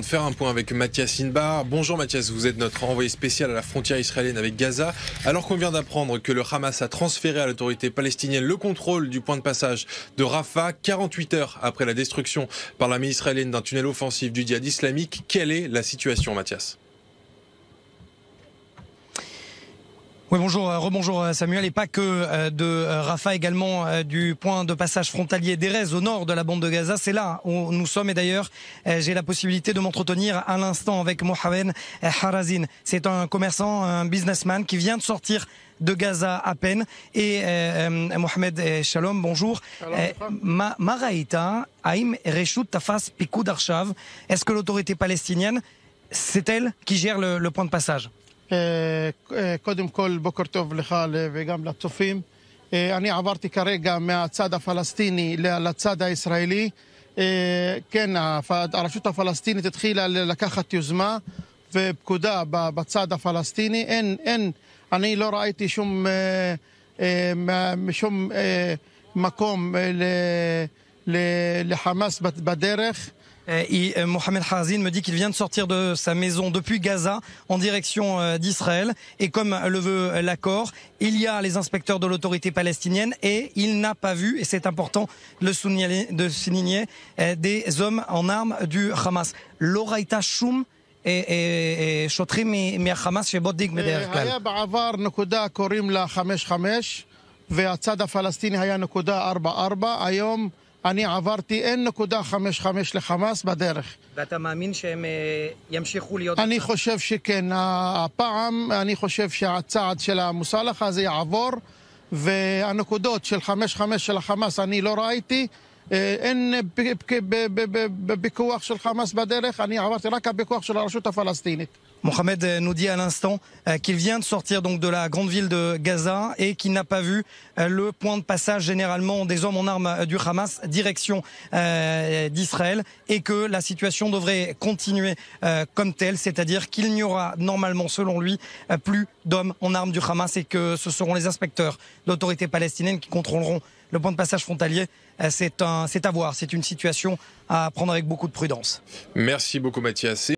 de faire un point avec Mathias Inbar. Bonjour Mathias, vous êtes notre envoyé spécial à la frontière israélienne avec Gaza. Alors qu'on vient d'apprendre que le Hamas a transféré à l'autorité palestinienne le contrôle du point de passage de Rafah 48 heures après la destruction par l'armée israélienne d'un tunnel offensif du djihad islamique, quelle est la situation Mathias Oui, bonjour, euh, rebonjour euh, Samuel, et pas que euh, de Rafa également du point de passage frontalier d'Erez au nord de la bande de Gaza. C'est là où nous sommes et d'ailleurs j'ai la possibilité de m'entretenir à l'instant avec Mohamed Harazin. C'est un commerçant, un businessman qui vient de sortir de Gaza à peine. Et Mohamed Shalom, bonjour. Maraïta, Aïm reshut Tafas Est-ce que l'autorité palestinienne, c'est elle qui gère le point de passage אה, אה, קודם כל, בוקר טוב לך וגם לצופים. אה, אני עברתי כרגע מהצד הפלסטיני לצד הישראלי. כן, הרשות הפלסטינית התחילה לקחת יוזמה ופקודה בצד הפלסטיני. אין, אין, אני לא ראיתי שום, שום מקום לחמאס בדרך. Euh, et euh, Mohamed Hazin me dit qu'il vient de sortir de sa maison depuis Gaza en direction euh, d'Israël. Et comme le veut l'accord, il y a les inspecteurs de l'autorité palestinienne et il n'a pas vu, et c'est important le souligner, de des hommes en armes du Hamas. L'Oraïta Choum, et אני עברתי N.55 לחמאס בדרך. ואתה מאמין שהם uh, ימשיכו להיות... אני בצד. חושב שכן. הפעם אני חושב שהצעד של המוסלחה הזה יעבור, והנקודות של 5.5 של החמאס אני לא ראיתי. אין פיקוח של חמאס בדרך, אני עברתי רק הפיקוח של הרשות הפלסטינית. Mohamed nous dit à l'instant euh, qu'il vient de sortir donc de la grande ville de Gaza et qu'il n'a pas vu euh, le point de passage généralement des hommes en armes euh, du Hamas direction d'Israël et que la situation devrait continuer comme telle, c'est-à-dire qu'il n'y aura normalement selon lui plus d'hommes en armes du Hamas et que ce seront les inspecteurs de l'autorité palestinienne qui contrôleront le point de passage frontalier, c'est à voir. C'est une situation à prendre avec beaucoup de prudence. Merci beaucoup, Mathias.